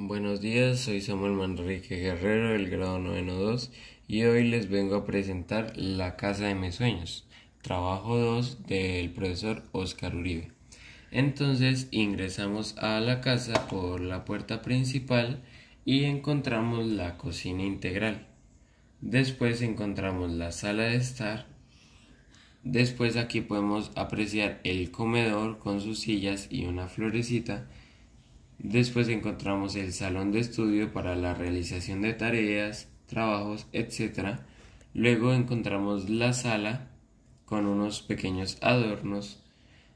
Buenos días, soy Samuel Manrique Guerrero del grado 92 y hoy les vengo a presentar La Casa de Mis Sueños, trabajo 2 del profesor Oscar Uribe. Entonces ingresamos a la casa por la puerta principal y encontramos la cocina integral. Después encontramos la sala de estar. Después aquí podemos apreciar el comedor con sus sillas y una florecita Después encontramos el salón de estudio para la realización de tareas, trabajos, etc. Luego encontramos la sala con unos pequeños adornos.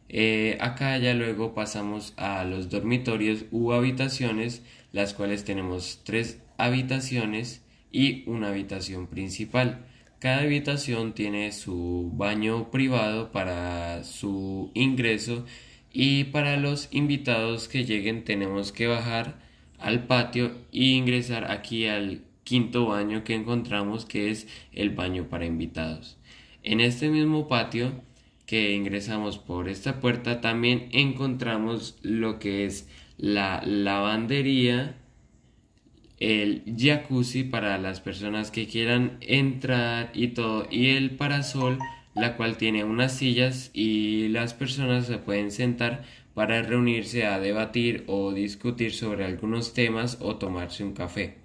Eh, acá ya luego pasamos a los dormitorios u habitaciones, las cuales tenemos tres habitaciones y una habitación principal. Cada habitación tiene su baño privado para su ingreso y para los invitados que lleguen tenemos que bajar al patio e ingresar aquí al quinto baño que encontramos que es el baño para invitados. En este mismo patio que ingresamos por esta puerta también encontramos lo que es la lavandería, el jacuzzi para las personas que quieran entrar y todo y el parasol la cual tiene unas sillas y las personas se pueden sentar para reunirse a debatir o discutir sobre algunos temas o tomarse un café.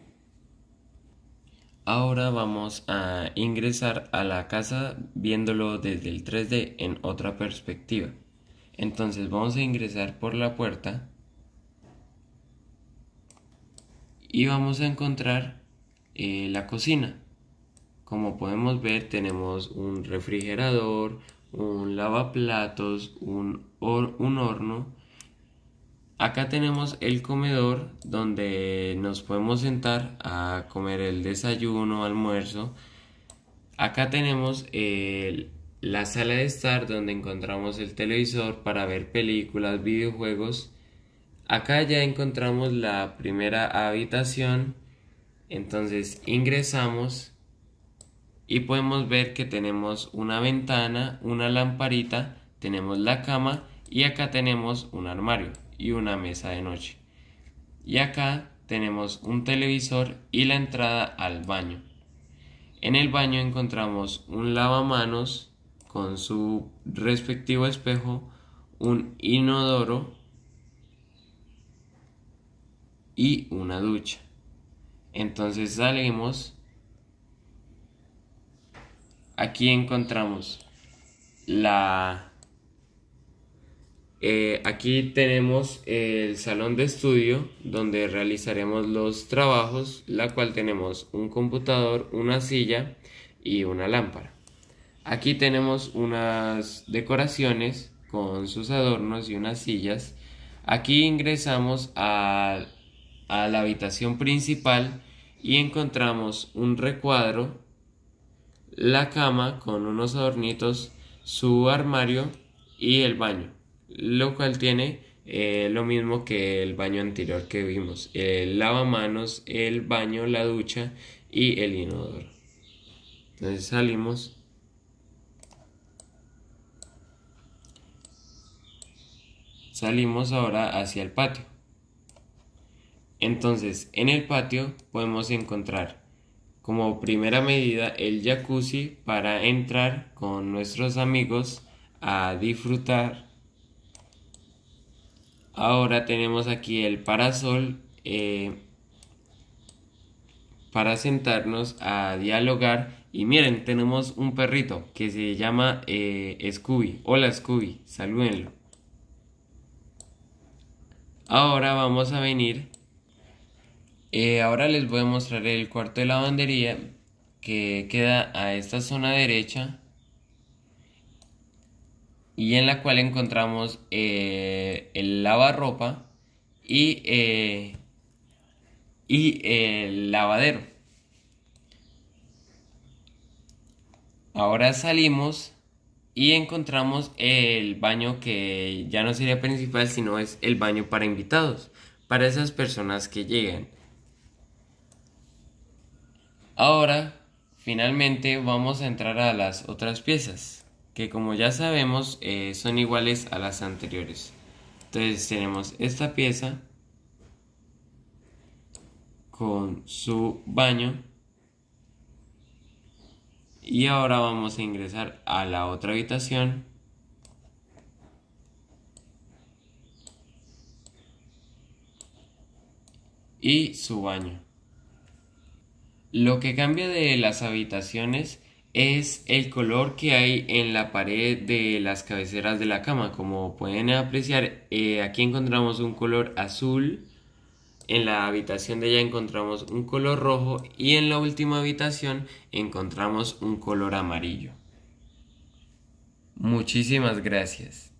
Ahora vamos a ingresar a la casa viéndolo desde el 3D en otra perspectiva. Entonces vamos a ingresar por la puerta y vamos a encontrar eh, la cocina. Como podemos ver tenemos un refrigerador, un lavaplatos, un, un horno. Acá tenemos el comedor donde nos podemos sentar a comer el desayuno, almuerzo. Acá tenemos la sala de estar donde encontramos el televisor para ver películas, videojuegos. Acá ya encontramos la primera habitación. Entonces ingresamos y podemos ver que tenemos una ventana, una lamparita, tenemos la cama y acá tenemos un armario y una mesa de noche. Y acá tenemos un televisor y la entrada al baño. En el baño encontramos un lavamanos con su respectivo espejo, un inodoro y una ducha. Entonces salimos Aquí encontramos la... Eh, aquí tenemos el salón de estudio donde realizaremos los trabajos, la cual tenemos un computador, una silla y una lámpara. Aquí tenemos unas decoraciones con sus adornos y unas sillas. Aquí ingresamos a, a la habitación principal y encontramos un recuadro la cama con unos adornitos, su armario y el baño, lo cual tiene eh, lo mismo que el baño anterior que vimos, el lavamanos, el baño, la ducha y el inodoro. Entonces salimos. Salimos ahora hacia el patio. Entonces, en el patio podemos encontrar como primera medida, el jacuzzi para entrar con nuestros amigos a disfrutar. Ahora tenemos aquí el parasol eh, para sentarnos a dialogar. Y miren, tenemos un perrito que se llama eh, Scooby. Hola Scooby, salúdenlo. Ahora vamos a venir eh, ahora les voy a mostrar el cuarto de lavandería que queda a esta zona derecha y en la cual encontramos eh, el lavarropa y, eh, y el lavadero. Ahora salimos y encontramos el baño que ya no sería principal sino es el baño para invitados, para esas personas que llegan. Ahora, finalmente vamos a entrar a las otras piezas, que como ya sabemos eh, son iguales a las anteriores. Entonces tenemos esta pieza con su baño y ahora vamos a ingresar a la otra habitación y su baño. Lo que cambia de las habitaciones es el color que hay en la pared de las cabeceras de la cama. Como pueden apreciar, eh, aquí encontramos un color azul, en la habitación de ella encontramos un color rojo y en la última habitación encontramos un color amarillo. Muchísimas gracias.